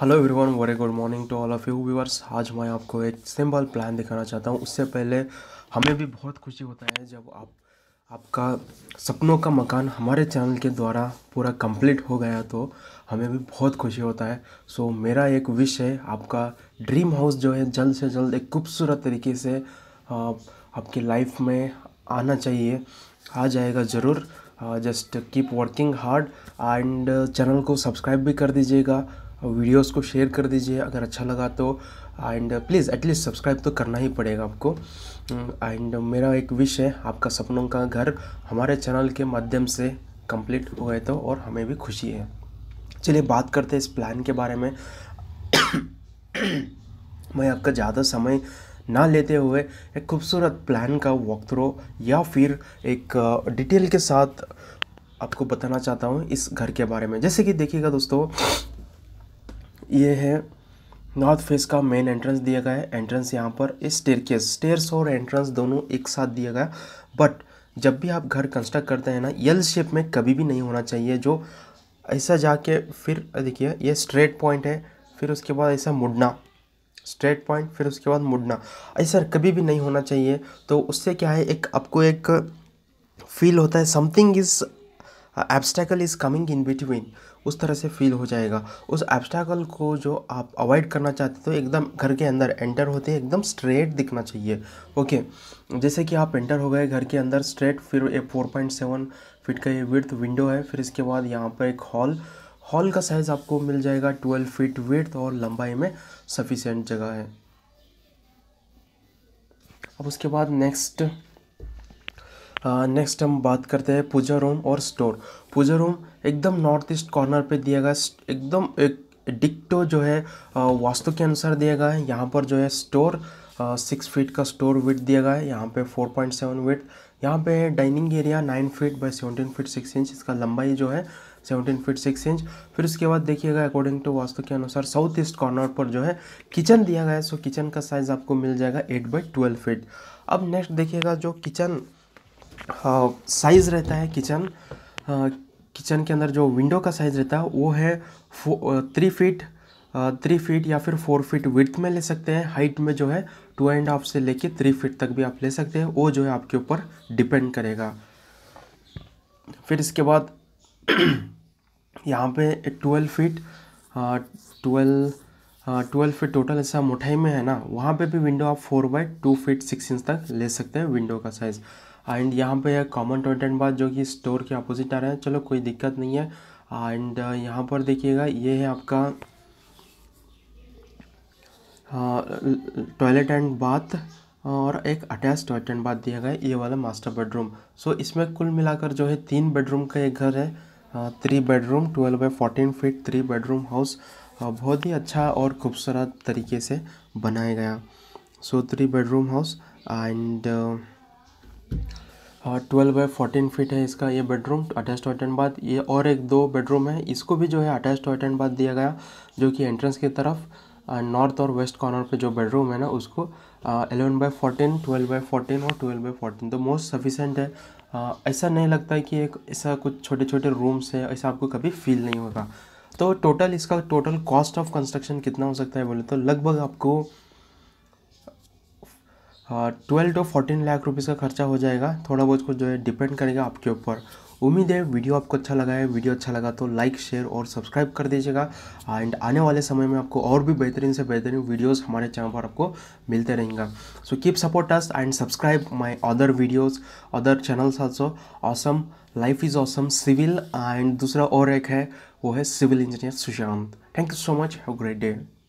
hello everyone very good morning to all of you viewers आज मैं आपको एक सिंपल प्लान दिखाना चाहता हूँ उससे पहले हमें भी बहुत खुशी होता है जब आप आपका सपनों का मकान हमारे चैनल के द्वारा पूरा कंप्लीट हो गया तो हमें भी बहुत खुशी होता है सो so, मेरा एक विश है आपका ड्रीम हाउस जो है जल्द से जल्द एक खूबसूरत तरीके से आप, आपकी लाइफ में आना चाहिए आ जाएगा ज़रूर just keep working hard and channel को सब्सक्राइब भी कर दीजिएगा वीडियोस को शेयर कर दीजिए अगर अच्छा लगा तो एंड प्लीज़ एटलीस्ट सब्सक्राइब तो करना ही पड़ेगा आपको हम्म, एंड मेरा एक विश है आपका सपनों का घर हमारे चैनल के माध्यम से कंप्लीट हो गए तो और हमें भी खुशी है चलिए बात करते हैं इस प्लान के बारे में मैं आपका ज़्यादा समय ना लेते हुए एक खूबसूरत प्लान का वॉक थ्रो या फिर एक डिटेल uh, के साथ आपको बताना चाहता हूँ इस घर के बारे में जैसे कि देखिएगा दोस्तों ये है नॉर्थ फेस का मेन एंट्रेंस दिया गया है एंट्रेंस यहाँ पर इस स्टेरकेस स्टेयर्स और एंट्रेंस दोनों एक साथ दिया गया बट जब भी आप घर कंस्ट्रक्ट करते हैं ना यल शेप में कभी भी नहीं होना चाहिए जो ऐसा जाके फिर देखिए ये स्ट्रेट पॉइंट है फिर उसके बाद ऐसा मुड़ना स्ट्रेट पॉइंट फिर उसके बाद मुड़ना ऐसा कभी भी नहीं होना चाहिए तो उससे क्या है एक आपको एक फील होता है something is obstacle is coming in between उस तरह से फील हो जाएगा उस एब्स्टैकल को जो आप अवॉइड करना चाहते हो तो एकदम घर के अंदर एंटर होते एकदम स्ट्रेट दिखना चाहिए ओके जैसे कि आप एंटर हो गए घर के अंदर स्ट्रेट फिर a four point seven feet का ये विर्थ विंडो है फिर इसके बाद यहाँ पर एक हॉल हॉल का साइज़ आपको मिल जाएगा ट्वेल्व फिट विर्थ और लंबाई में सफिशेंट जगह है अब उसके बाद नेक्स्ट नेक्स्ट हम बात करते हैं पूजा रूम और स्टोर पूजा रूम एकदम नॉर्थ ईस्ट कॉर्नर पे दिया गया एकदम एक डिक्टो जो है वास्तु के अनुसार दिया गया है यहाँ पर जो है स्टोर सिक्स फीट का स्टोर विथ दिया गया है यहाँ पे फोर पॉइंट सेवन विथ यहाँ पे dining area nine feet by seventeen feet six inch इसका लंबाई जो है सेवनटीन फीट सिक्स इंच फिर उसके बाद देखिएगा अकॉर्डिंग टू वास्तु के अनुसार साउथ ईस्ट कॉर्नर पर जो है किचन दिया गया है सो किचन का साइज़ आपको मिल जाएगा एट बाई ट्वेल्व फीट अब नेक्स्ट देखिएगा जो किचन साइज़ हाँ, रहता है किचन किचन हाँ, के अंदर जो विंडो का साइज़ रहता है वो है थ्री फीट थ्री फीट या फिर फोर फीट विथ में ले सकते हैं हाइट में जो है टू एंड हाफ से लेके थ्री फीट तक भी आप ले सकते हैं वो जो है आपके ऊपर डिपेंड करेगा फिर इसके बाद यहाँ पे twelve feet twelve twelve feet total ऐसा मोटाई में है ना वहाँ पे भी विंडो आप four by two feet six inch तक ले सकते हैं विंडो का साइज़ एंड यहाँ पे है कॉमन टॉयलेट बाथ जो कि स्टोर के अपोजिट आ रहा है चलो कोई दिक्कत नहीं है एंड uh, यहाँ पर देखिएगा ये है आपका टॉयलेट एंड बाथ और एक अटैच टॉयलेट एंड बाथ दिया गया है ये वाला मास्टर बेडरूम सो इसमें कुल मिलाकर जो है तीन बेडरूम का एक घर है three bedroom twelve by fourteen feet three bedroom house बहुत ही अच्छा और खूबसूरत तरीके से बनाया गया so three bedroom house and twelve by fourteen feet है इसका ये bedroom attach toilet and bath ये और एक दो बेडरूम है इसको भी जो है अटैच टॉयलेट एंड बाथ दिया गया जो कि एंट्रेंस की तरफ नॉर्थ और वेस्ट कॉर्नर पे जो बेडरूम है ना उसको eleven by fourteen twelve by fourteen और ट्वेल्व बाई फोर्टीन तो मोस्ट सफिशेंट है आ, ऐसा नहीं लगता है कि एक ऐसा कुछ छोटे छोटे रूम्स है ऐसा आपको कभी फील नहीं होगा तो टोटल इसका टोटल कॉस्ट ऑफ कंस्ट्रक्शन कितना हो सकता है बोले तो लगभग आपको twelve to fourteen lakh rupees का खर्चा हो जाएगा थोड़ा बहुत कुछ जो है डिपेंड करेगा आपके ऊपर उम्मीद है वीडियो आपको अच्छा लगा है वीडियो अच्छा लगा तो लाइक शेयर और सब्सक्राइब कर दीजिएगा एंड आने वाले समय में आपको और भी बेहतरीन से बेहतरीन वीडियोस हमारे चैनल पर आपको मिलते रहेंगे so keep support us and subscribe my other videos other channels also awesome life is awesome civil and दूसरा और एक है वो है civil engineer Sushant thank you so much have great day